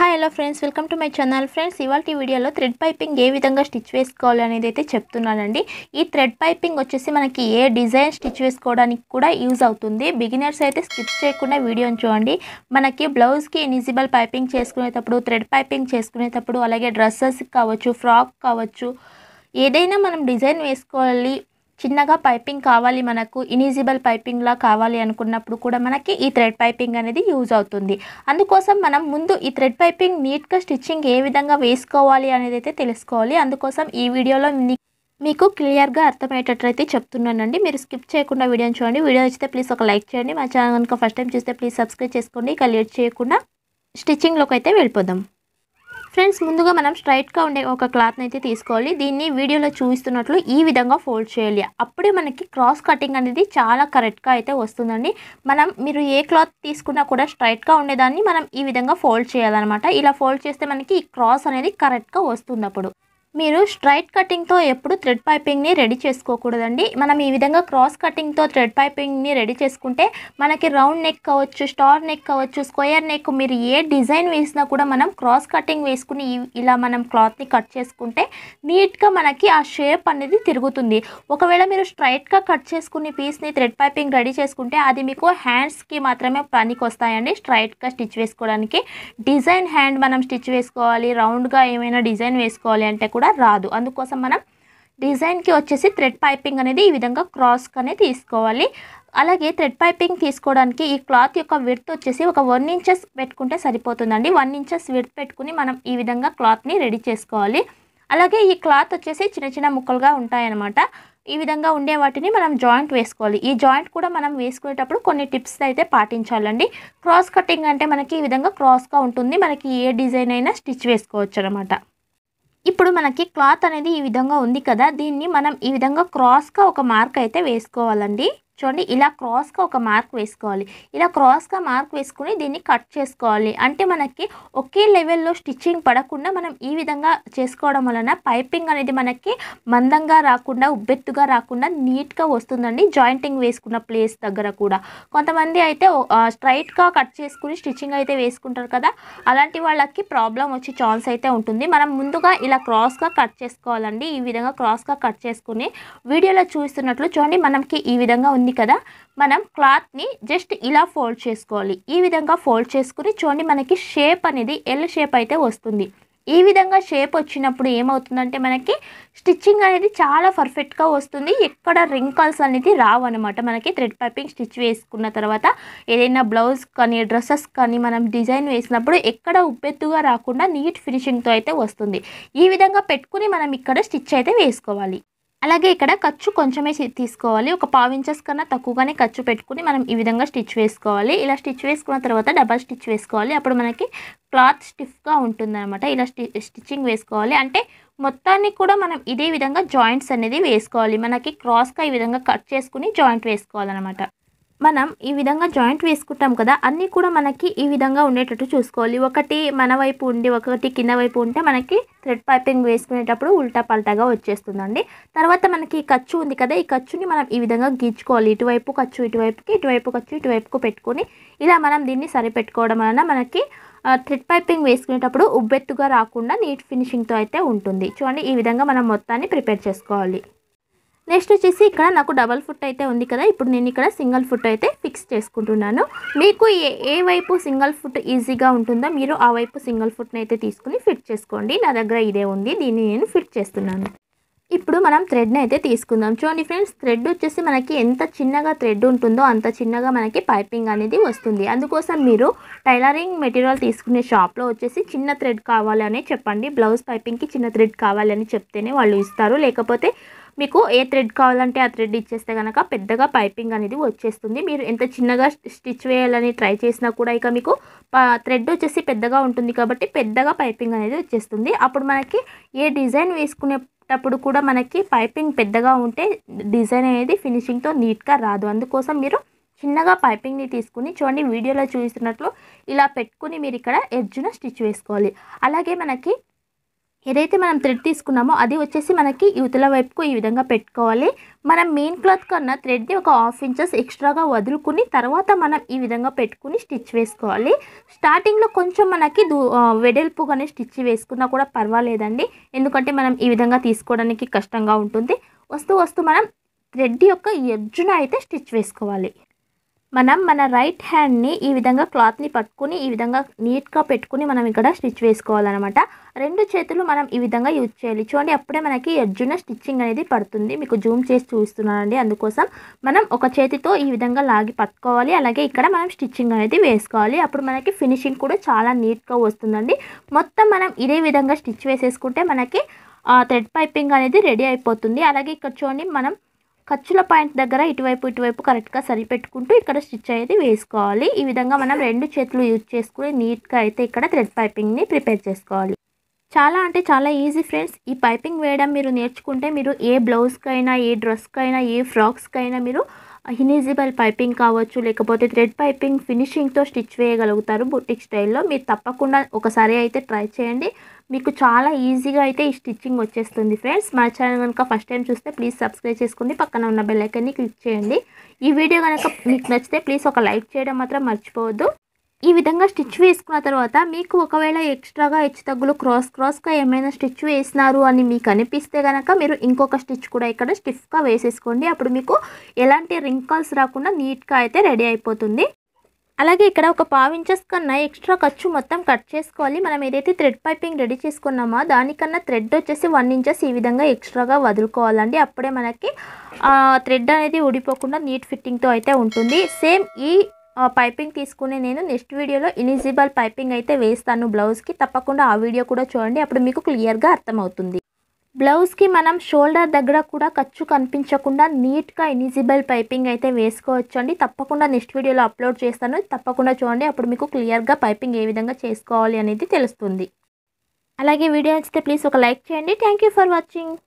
hi hello friends welcome to my channel friends ఇవాళ వీడియోలో thread piping ఏ విధంగా stitch వేసుకోవాలి అనేది అయితే చెప్తున్నానండి ఈ థ్రెడ్ పైపింగ్ వచ్చేసి మనకి ఏ డిజైన్ స్టిచ్ వేసుకోవడానికి కూడా యూజ్ అవుతుంది బిగినర్స్ అయితే స్కిప్ చేయకుండా వీడియోని చూడండి మనకి బ్లౌజ్కి ఇనిజిబుల్ పైపింగ్ చేసుకునేటప్పుడు థ్రెడ్ పైపింగ్ చేసుకునేటప్పుడు అలాగే డ్రెస్సెస్ కావచ్చు ఫ్రాక్ కావచ్చు ఏదైనా మనం డిజైన్ వేసుకోవాలి చిన్నగా పైపింగ్ కావాలి మనకు ఇనిజిబుల్ పైపింగ్లా కావాలి అనుకున్నప్పుడు కూడా మనకి ఈ థ్రెడ్ పైపింగ్ అనేది యూజ్ అవుతుంది అందుకోసం మనం ముందు ఈ థ్రెడ్ పైపింగ్ నీట్గా స్టిచ్చింగ్ ఏ విధంగా వేసుకోవాలి అనేది అయితే తెలుసుకోవాలి అందుకోసం ఈ వీడియోలో మీకు క్లియర్గా అర్థమయ్యేటట్లయితే చెప్తున్నానండి మీరు స్కిప్ చేయకుండా వీడియోని చూడండి వీడియో నచ్చితే ప్లీజ్ ఒక లైక్ చేయండి మా ఛానల్ కనుక ఫస్ట్ టైం చూస్తే ప్లీజ్ సబ్స్క్రైబ్ చేసుకోండి ఇక లేట్ చేయకుండా స్టిచ్చింగ్లోకి అయితే వెళ్ళిపోదాం ఫ్రెండ్స్ ముందుగా మనం స్ట్రైట్గా ఉండే ఒక క్లాత్ని అయితే తీసుకోవాలి దీన్ని వీడియోలో చూపిస్తున్నట్లు ఈ విధంగా ఫోల్డ్ చేయాలి అప్పుడే మనకి క్రాస్ కటింగ్ అనేది చాలా కరెక్ట్గా అయితే వస్తుందండి మనం మీరు ఏ క్లాత్ తీసుకున్నా కూడా స్ట్రైట్గా ఉండేదాన్ని మనం ఈ విధంగా ఫోల్డ్ చేయాలన్నమాట ఇలా ఫోల్డ్ చేస్తే మనకి ఈ క్రాస్ అనేది కరెక్ట్గా వస్తుంది అప్పుడు మీరు స్ట్రైట్ కటింగ్తో ఎప్పుడు థ్రెడ్ పైపింగ్ని రెడీ చేసుకోకూడదండి మనం ఈ విధంగా క్రాస్ కటింగ్తో థ్రెడ్ పైపింగ్ని రెడీ చేసుకుంటే మనకి రౌండ్ నెక్ కావచ్చు స్టార్ నెక్ కావచ్చు స్క్వేర్ నెక్ మీరు ఏ డిజైన్ వేసినా కూడా మనం క్రాస్ కటింగ్ వేసుకుని ఇలా మనం క్లాత్ని కట్ చేసుకుంటే నీట్గా మనకి ఆ షేప్ అనేది తిరుగుతుంది ఒకవేళ మీరు స్ట్రైట్గా కట్ చేసుకునే పీస్ని థ్రెడ్ పైపింగ్ రెడీ చేసుకుంటే అది మీకు హ్యాండ్స్కి మాత్రమే పనికి వస్తాయండి స్ట్రైట్గా స్టిచ్ వేసుకోవడానికి డిజైన్ హ్యాండ్ మనం స్టిచ్ వేసుకోవాలి రౌండ్గా ఏమైనా డిజైన్ వేసుకోవాలి అంటే కూడా కూడా రాదు అందుకోసం మనం డిజైన్కి వచ్చేసి థ్రెడ్ పైపింగ్ అనేది ఈ విధంగా క్రాస్గానే తీసుకోవాలి అలాగే థ్రెడ్ పైపింగ్ తీసుకోవడానికి ఈ క్లాత్ యొక్క విడ్త్ వచ్చేసి ఒక వన్ ఇంచెస్ పెట్టుకుంటే సరిపోతుందండి వన్ ఇంచెస్ విడ్త్ పెట్టుకుని మనం ఈ విధంగా క్లాత్ని రెడీ చేసుకోవాలి అలాగే ఈ క్లాత్ వచ్చేసి చిన్న చిన్న ముక్కలుగా ఉంటాయన్నమాట ఈ విధంగా ఉండే వాటిని మనం జాయింట్ వేసుకోవాలి ఈ జాయింట్ కూడా మనం వేసుకునేటప్పుడు కొన్ని టిప్స్ అయితే పాటించాలండి క్రాస్ కటింగ్ అంటే మనకి ఈ విధంగా క్రాస్గా ఉంటుంది మనకి ఏ డిజైన్ అయినా స్టిచ్ వేసుకోవచ్చు అనమాట ఇప్పుడు మనకి క్లాత్ అనేది ఈ విధంగా ఉంది కదా దీన్ని మనం ఈ విధంగా క్రాస్గా ఒక మార్క్ అయితే వేసుకోవాలండి చూడండి ఇలా క్రాస్గా ఒక మార్క్ వేసుకోవాలి ఇలా క్రాస్గా మార్క్ వేసుకుని దీన్ని కట్ చేసుకోవాలి అంటే మనకి ఒకే లెవెల్లో స్టిచ్చింగ్ పడకుండా మనం ఈ విధంగా చేసుకోవడం వలన పైపింగ్ అనేది మనకి మందంగా రాకుండా ఉబ్బెత్తుగా రాకుండా నీట్గా వస్తుందండి జాయింటింగ్ వేసుకున్న ప్లేస్ దగ్గర కూడా కొంతమంది అయితే స్ట్రైట్గా కట్ చేసుకుని స్టిచ్చింగ్ అయితే వేసుకుంటారు కదా అలాంటి వాళ్ళకి ప్రాబ్లం వచ్చే ఛాన్స్ అయితే ఉంటుంది మనం ముందుగా ఇలా క్రాస్గా కట్ చేసుకోవాలండి ఈ విధంగా క్రాస్గా కట్ చేసుకుని వీడియోలో చూస్తున్నట్లు చూడండి మనకి ఈ విధంగా ఉంది ఉంది కదా మనం క్లాత్ని జస్ట్ ఇలా ఫోల్డ్ చేసుకోవాలి ఈ విధంగా ఫోల్డ్ చేసుకుని చూడండి మనకి షేప్ అనేది ఎల్ షేప్ అయితే వస్తుంది ఈ విధంగా షేప్ వచ్చినప్పుడు ఏమవుతుందంటే మనకి స్టిచ్చింగ్ అనేది చాలా పర్ఫెక్ట్గా వస్తుంది ఎక్కడ రింకల్స్ అనేది రావు అనమాట మనకి థ్రెడ్ పైపింగ్ స్టిచ్ వేసుకున్న తర్వాత ఏదైనా బ్లౌజ్ కానీ డ్రెస్సెస్ కానీ మనం డిజైన్ వేసినప్పుడు ఎక్కడ ఉబ్బెత్తుగా రాకుండా నీట్ ఫినిషింగ్తో అయితే వస్తుంది ఈ విధంగా పెట్టుకుని మనం ఇక్కడ స్టిచ్ అయితే వేసుకోవాలి అలాగే ఇక్కడ ఖర్చు కొంచెమే తీసుకోవాలి ఒక పావు ఇంచెస్ కన్నా తక్కువగానే ఖర్చు పెట్టుకుని మనం ఈ విధంగా స్టిచ్ వేసుకోవాలి ఇలా స్టిచ్ వేసుకున్న తర్వాత డబల్ స్టిచ్ వేసుకోవాలి అప్పుడు మనకి క్లాత్ స్టిఫ్గా ఉంటుందన్నమాట ఇలా స్టిచ్చింగ్ వేసుకోవాలి అంటే మొత్తాన్ని కూడా మనం ఇదే విధంగా జాయింట్స్ అనేది వేసుకోవాలి మనకి క్రాస్గా ఈ విధంగా కట్ చేసుకుని జాయింట్ వేసుకోవాలన్నమాట మనం ఈ విధంగా జాయింట్ వేసుకుంటాం కదా అన్నీ కూడా మనకి ఈ విధంగా ఉండేటట్టు చూసుకోవాలి ఒకటి మన వైపు ఉండి ఒకటి కింద వైపు ఉంటే మనకి థ్రెడ్ పైపింగ్ వేసుకునేటప్పుడు ఉల్టా పల్టాగా వచ్చేస్తుందండి తర్వాత మనకి ఖర్చు ఉంది కదా ఈ ఖర్చుని మనం ఈ విధంగా గీచుకోవాలి ఇటువైపు ఖర్చు ఇటువైపుకి ఇటువైపు ఖర్చు ఇటువైపుకు పెట్టుకొని ఇలా మనం దీన్ని సరిపెట్టుకోవడం వలన మనకి థ్రెడ్ పైపింగ్ వేసుకునేటప్పుడు ఉబ్బెత్తుగా రాకుండా నీట్ ఫినిషింగ్తో అయితే ఉంటుంది చూడండి ఈ విధంగా మనం మొత్తాన్ని ప్రిపేర్ చేసుకోవాలి నెక్స్ట్ వచ్చేసి ఇక్కడ నాకు డబల్ ఫుట్ అయితే ఉంది కదా ఇప్పుడు నేను ఇక్కడ సింగిల్ ఫుట్ అయితే ఫిక్స్ చేసుకుంటున్నాను మీకు ఏ ఏ వైపు సింగిల్ ఫుట్ ఈజీగా ఉంటుందో మీరు ఆ వైపు సింగిల్ ఫుట్ని అయితే తీసుకుని ఫిట్ చేసుకోండి నా దగ్గర ఇదే ఉంది దీన్ని నేను ఫిట్ చేస్తున్నాను ఇప్పుడు మనం థ్రెడ్ని అయితే తీసుకుందాం చూడండి ఫ్రెండ్స్ థ్రెడ్ వచ్చేసి మనకి ఎంత చిన్నగా థ్రెడ్ ఉంటుందో అంత చిన్నగా మనకి పైపింగ్ అనేది వస్తుంది అందుకోసం మీరు టైలరింగ్ మెటీరియల్ తీసుకునే షాప్లో వచ్చేసి చిన్న థ్రెడ్ కావాలని చెప్పండి బ్లౌజ్ పైపింగ్కి చిన్న థ్రెడ్ కావాలని చెప్తేనే వాళ్ళు ఇస్తారు లేకపోతే మీకు ఏ థ్రెడ్ కావాలంటే ఆ థ్రెడ్ ఇచ్చేస్తే కనుక పెద్దగా పైపింగ్ అనేది వచ్చేస్తుంది మీరు ఎంత చిన్నగా స్టిచ్ వేయాలని ట్రై చేసినా కూడా ఇక మీకు థ్రెడ్ వచ్చేసి పెద్దగా ఉంటుంది కాబట్టి పెద్దగా పైపింగ్ అనేది వచ్చేస్తుంది అప్పుడు మనకి ఏ డిజైన్ వేసుకునే కుట్టేటప్పుడు కూడా మనకి పైపింగ్ పెద్దగా ఉంటే డిజైన్ అనేది ఫినిషింగ్తో నీట్గా రాదు అందుకోసం మీరు చిన్నగా పైపింగ్ని తీసుకుని చూడండి వీడియోలో చూస్తున్నట్లు ఇలా పెట్టుకుని మీరు ఇక్కడ ఎడ్జ్ను స్టిచ్ వేసుకోవాలి అలాగే మనకి ఏదైతే మనం థ్రెడ్ తీసుకున్నామో అది వచ్చేసి మనకి యువతల వైపుకు ఈ విధంగా పెట్టుకోవాలి మనం మెయిన్ క్లాత్ కన్నా థ్రెడ్ని ఒక హాఫ్ ఇంచెస్ ఎక్స్ట్రాగా వదులుకుని తర్వాత మనం ఈ విధంగా పెట్టుకుని స్టిచ్ వేసుకోవాలి స్టార్టింగ్లో కొంచెం మనకి దూ వెడల్పుగానే స్టిచ్ వేసుకున్నా కూడా పర్వాలేదండి ఎందుకంటే మనం ఈ విధంగా తీసుకోవడానికి కష్టంగా ఉంటుంది వస్తూ వస్తూ మనం థ్రెడ్ యొక్క ఎడ్జున అయితే స్టిచ్ వేసుకోవాలి మనం మన రైట్ హ్యాండ్ని ఈ విధంగా క్లాత్ని పట్టుకుని ఈ విధంగా నీట్గా పెట్టుకుని మనం ఇక్కడ స్టిచ్ వేసుకోవాలన్నమాట రెండు చేతులు మనం ఈ విధంగా యూజ్ చేయాలి చూడండి అప్పుడే మనకి ఎడ్జున స్టిచ్చింగ్ అనేది పడుతుంది మీకు జూమ్ చేసి చూస్తున్నానండి అందుకోసం మనం ఒక చేతితో ఈ విధంగా లాగి పట్టుకోవాలి అలాగే ఇక్కడ మనం స్టిచ్చింగ్ అనేది వేసుకోవాలి అప్పుడు మనకి ఫినిషింగ్ కూడా చాలా నీట్గా వస్తుందండి మొత్తం మనం ఇదే విధంగా స్టిచ్ వేసేసుకుంటే మనకి థ్రెడ్ పైపింగ్ అనేది రెడీ అయిపోతుంది అలాగే ఇక్కడ చూడండి మనం ఖర్చుల పాయింట్ దగ్గర ఇటువైపు ఇటువైపు కరెక్ట్గా సరిపెట్టుకుంటూ ఇక్కడ స్టిచ్ అయితే వేసుకోవాలి ఈ విధంగా మనం రెండు చేతులు యూజ్ చేసుకుని నీట్గా అయితే ఇక్కడ థ్రెడ్ పైపింగ్ని ప్రిపేర్ చేసుకోవాలి చాలా అంటే చాలా ఈజీ ఫ్రెండ్స్ ఈ పైపింగ్ వేయడం మీరు నేర్చుకుంటే మీరు ఏ బ్లౌజ్కైనా ఏ డ్రెస్కైనా ఏ ఫ్రాక్స్కైనా మీరు ఇనిజిబుల్ పైపింగ్ కావచ్చు లేకపోతే థ్రెడ్ పైపింగ్ ఫినిషింగ్తో స్టిచ్ వేయగలుగుతారు బుటిక్ స్టైల్లో మీరు తప్పకుండా ఒకసారి అయితే ట్రై చేయండి మీకు చాలా ఈజీగా అయితే ఈ స్టిచ్చింగ్ వచ్చేస్తుంది ఫ్రెండ్స్ మా ఛానల్ కనుక ఫస్ట్ టైం చూస్తే ప్లీజ్ సబ్స్క్రైబ్ చేసుకోండి పక్కన ఉన్న బెల్లైకన్ని క్లిక్ చేయండి ఈ వీడియో కనుక మీకు నచ్చితే ప్లీజ్ ఒక లైక్ చేయడం మాత్రం మర్చిపోవద్దు ఈ విధంగా స్టిచ్ వేసుకున్న తర్వాత మీకు ఒకవేళ ఎక్స్ట్రాగా హెచ్చు తగ్గులు క్రాస్ క్రాస్గా ఏమైనా స్టిచ్ వేసినారు అని మీకు అనిపిస్తే కనుక మీరు ఇంకొక స్టిచ్ కూడా ఇక్కడ స్టిఫ్గా వేసేసుకోండి అప్పుడు మీకు ఎలాంటి రింకల్స్ రాకుండా నీట్గా అయితే రెడీ అయిపోతుంది అలాగే ఇక్కడ ఒక పావు ఇంచెస్ కన్నా ఎక్స్ట్రా ఖర్చు మొత్తం కట్ చేసుకోవాలి మనం ఏదైతే థ్రెడ్ పైపింగ్ రెడీ చేసుకున్నామో దానికన్నా థ్రెడ్ వచ్చేసి వన్ ఇంచెస్ ఈ విధంగా ఎక్స్ట్రాగా వదులుకోవాలండి అప్పుడే మనకి థ్రెడ్ అనేది ఊడిపోకుండా నీట్ ఫిట్టింగ్తో అయితే ఉంటుంది సేమ్ ఈ పైపింగ్ తీసుకునే నేను నెక్స్ట్ వీడియోలో ఇనిజిబుల్ పైపింగ్ అయితే వేస్తాను బ్లౌజ్కి తప్పకుండా ఆ వీడియో కూడా చూడండి అప్పుడు మీకు క్లియర్గా అర్థమవుతుంది బ్లౌజ్కి మనం షోల్డర్ దగ్గర కూడా ఖర్చు కనిపించకుండా నీట్గా ఎలిజిబుల్ పైపింగ్ అయితే వేసుకోవచ్చు అండి తప్పకుండా నెక్స్ట్ వీడియోలో అప్లోడ్ చేస్తాను తప్పకుండా చూడండి అప్పుడు మీకు క్లియర్గా పైపింగ్ ఏ విధంగా చేసుకోవాలి అనేది తెలుస్తుంది అలాగే వీడియో నచ్చితే ప్లీజ్ ఒక లైక్ చేయండి థ్యాంక్ ఫర్ వాచింగ్